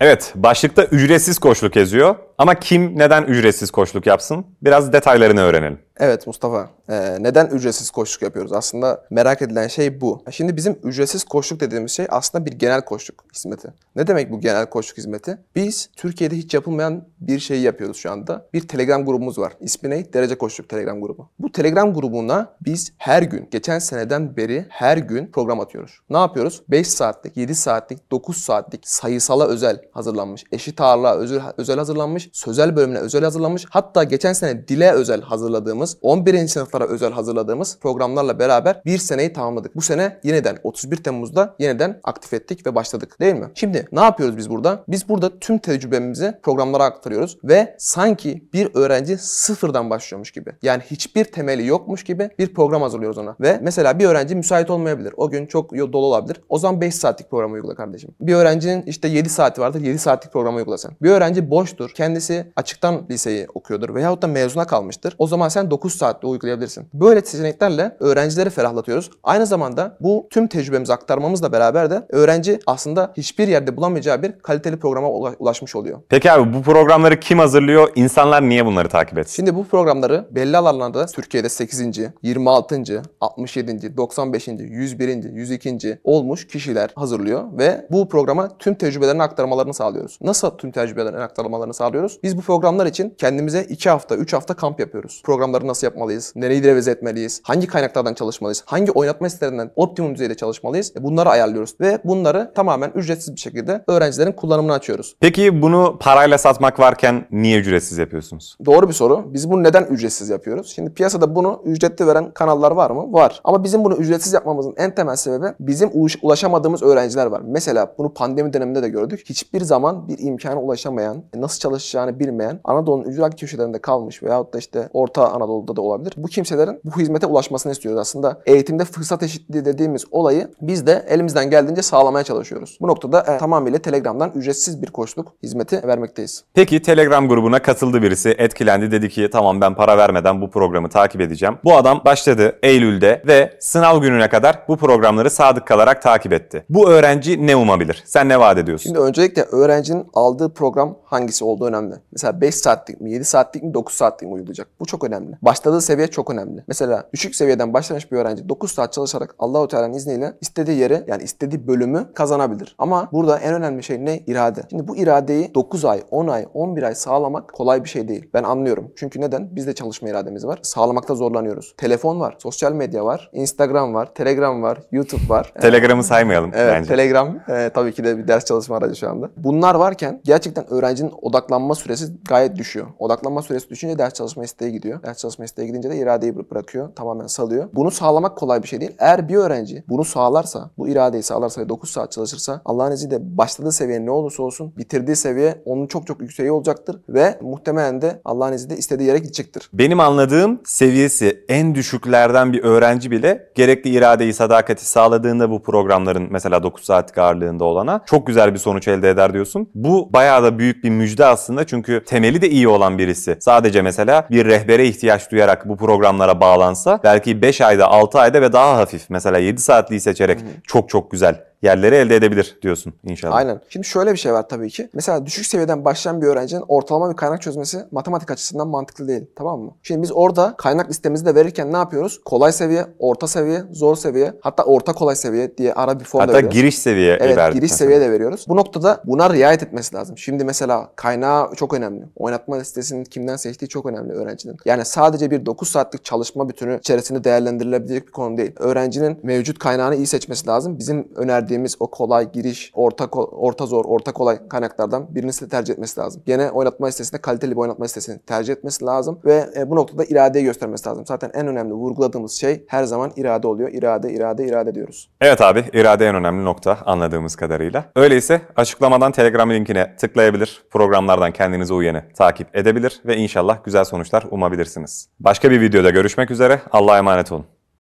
Evet, başlıkta ücretsiz koçluk yazıyor. Ama kim neden ücretsiz koçluk yapsın? Biraz detaylarını öğrenelim. Evet Mustafa, ee, neden ücretsiz koçluk yapıyoruz? Aslında merak edilen şey bu. Şimdi bizim ücretsiz koçluk dediğimiz şey aslında bir genel koçluk hizmeti. Ne demek bu genel koçluk hizmeti? Biz Türkiye'de hiç yapılmayan bir şeyi yapıyoruz şu anda. Bir Telegram grubumuz var. İsmi ne? Derece Koçluk Telegram grubu. Bu Telegram grubuna biz her gün, geçen seneden beri her gün program atıyoruz. Ne yapıyoruz? 5 saatlik, 7 saatlik, 9 saatlik sayısala özel hazırlanmış, eşit ağırlığa özel hazırlanmış, sözel bölümüne özel hazırlanmış, hatta geçen sene dile özel hazırladığımız hazırladığımız, 11. sınıflara özel hazırladığımız programlarla beraber bir seneyi tamamladık. Bu sene yeniden 31 Temmuz'da yeniden aktif ettik ve başladık değil mi? Şimdi ne yapıyoruz biz burada? Biz burada tüm tecrübemizi programlara aktarıyoruz ve sanki bir öğrenci sıfırdan başlıyormuş gibi. Yani hiçbir temeli yokmuş gibi bir program hazırlıyoruz ona. Ve mesela bir öğrenci müsait olmayabilir. O gün çok dolu olabilir. O zaman 5 saatlik programı uygula kardeşim. Bir öğrencinin işte 7 saati vardır. 7 saatlik programı uygula sen. Bir öğrenci boştur. Kendisi açıktan liseyi okuyordur veyahut da mezuna kalmıştır. O zaman sen 9 saatte uygulayabilirsin. Böyle seçeneklerle öğrencileri ferahlatıyoruz. Aynı zamanda bu tüm tecrübemizi aktarmamızla beraber de öğrenci aslında hiçbir yerde bulamayacağı bir kaliteli programa ulaşmış oluyor. Peki abi bu programları kim hazırlıyor? İnsanlar niye bunları takip etsin? Şimdi bu programları belli alanlarda Türkiye'de 8. 26. 67. 95. 101. 102. olmuş kişiler hazırlıyor ve bu programa tüm tecrübelerini aktarmalarını sağlıyoruz. Nasıl tüm tecrübelerini aktarmalarını sağlıyoruz? Biz bu programlar için kendimize 2 hafta, 3 hafta kamp yapıyoruz. Programların çalışmaları nasıl yapmalıyız? Nereyi reveze etmeliyiz? Hangi kaynaklardan çalışmalıyız? Hangi oynatma sitelerinden optimum düzeyde çalışmalıyız? E, bunları ayarlıyoruz ve bunları tamamen ücretsiz bir şekilde öğrencilerin kullanımını açıyoruz. Peki bunu parayla satmak varken niye ücretsiz yapıyorsunuz? Doğru bir soru. Biz bunu neden ücretsiz yapıyoruz? Şimdi piyasada bunu ücretli veren kanallar var mı? Var. Ama bizim bunu ücretsiz yapmamızın en temel sebebi bizim ulaşamadığımız öğrenciler var. Mesela bunu pandemi döneminde de gördük. Hiçbir zaman bir imkana ulaşamayan, nasıl çalışacağını bilmeyen, Anadolu'nun ücra köşelerinde kalmış veyahut da işte Orta Anadolu Anadolu'da da olabilir. Bu kimselerin bu hizmete ulaşmasını istiyoruz. Aslında eğitimde fırsat eşitliği dediğimiz olayı biz de elimizden geldiğince sağlamaya çalışıyoruz. Bu noktada e, tamamıyla Telegram'dan ücretsiz bir koçluk hizmeti vermekteyiz. Peki Telegram grubuna katıldı birisi, etkilendi dedi ki tamam ben para vermeden bu programı takip edeceğim. Bu adam başladı Eylül'de ve sınav gününe kadar bu programları sadık kalarak takip etti. Bu öğrenci ne umabilir? Sen ne vaat ediyorsun? Şimdi öncelikle öğrencinin aldığı program hangisi olduğu önemli. Mesela 5 saatlik mi, 7 saatlik mi, 9 saatlik mi uygulayacak? Bu çok önemli başladığı seviye çok önemli. Mesela düşük seviyeden başlamış bir öğrenci 9 saat çalışarak Allahu Teala'nın izniyle istediği yeri yani istediği bölümü kazanabilir. Ama burada en önemli şey ne? İrade. Şimdi bu iradeyi 9 ay, 10 ay, 11 ay sağlamak kolay bir şey değil. Ben anlıyorum. Çünkü neden? Bizde çalışma irademiz var. Sağlamakta zorlanıyoruz. Telefon var, sosyal medya var, Instagram var, Telegram var, YouTube var. Telegram'ı saymayalım evet, bence. Telegram e, tabii ki de bir ders çalışma aracı şu anda. Bunlar varken gerçekten öğrencinin odaklanma süresi gayet düşüyor. Odaklanma süresi düşünce ders çalışma isteği gidiyor. Ders çalışma lisans mesleğe gidince de iradeyi bırakıyor. Tamamen salıyor. Bunu sağlamak kolay bir şey değil. Eğer bir öğrenci bunu sağlarsa, bu iradeyi sağlarsa ve 9 saat çalışırsa Allah'ın izniyle başladığı seviye ne olursa olsun bitirdiği seviye onun çok çok yükseği olacaktır ve muhtemelen de Allah'ın izniyle istediği yere gidecektir. Benim anladığım seviyesi en düşüklerden bir öğrenci bile gerekli iradeyi, sadakati sağladığında bu programların mesela 9 saatlik ağırlığında olana çok güzel bir sonuç elde eder diyorsun. Bu bayağı da büyük bir müjde aslında çünkü temeli de iyi olan birisi. Sadece mesela bir rehbere ihtiyaç ihtiyaç duyarak bu programlara bağlansa belki 5 ayda 6 ayda ve daha hafif mesela 7 saatliği seçerek çok çok güzel yerleri elde edebilir diyorsun inşallah. Aynen. Şimdi şöyle bir şey var tabii ki. Mesela düşük seviyeden başlayan bir öğrencinin ortalama bir kaynak çözmesi matematik açısından mantıklı değil. Tamam mı? Şimdi biz orada kaynak listemizi de verirken ne yapıyoruz? Kolay seviye, orta seviye, zor seviye, hatta orta kolay seviye diye ara bir form Hatta giriş seviye evet, verdik. giriş seviye de veriyoruz. Bu noktada buna riayet etmesi lazım. Şimdi mesela kaynağı çok önemli. Oynatma listesinin kimden seçtiği çok önemli öğrencinin. Yani sadece bir 9 saatlik çalışma bütünü içerisinde değerlendirilebilecek bir konu değil. Öğrencinin mevcut kaynağını iyi seçmesi lazım. Bizim önerdiğimiz verdiğimiz o kolay giriş, orta, orta zor, orta kolay kaynaklardan birini size tercih etmesi lazım. Gene oynatma listesinde kaliteli bir oynatma listesini tercih etmesi lazım ve e, bu noktada iradeyi göstermesi lazım. Zaten en önemli vurguladığımız şey her zaman irade oluyor. İrade, irade, irade diyoruz. Evet abi, irade en önemli nokta anladığımız kadarıyla. Öyleyse açıklamadan Telegram linkine tıklayabilir, programlardan kendinize uyeni takip edebilir ve inşallah güzel sonuçlar umabilirsiniz. Başka bir videoda görüşmek üzere. Allah'a emanet olun.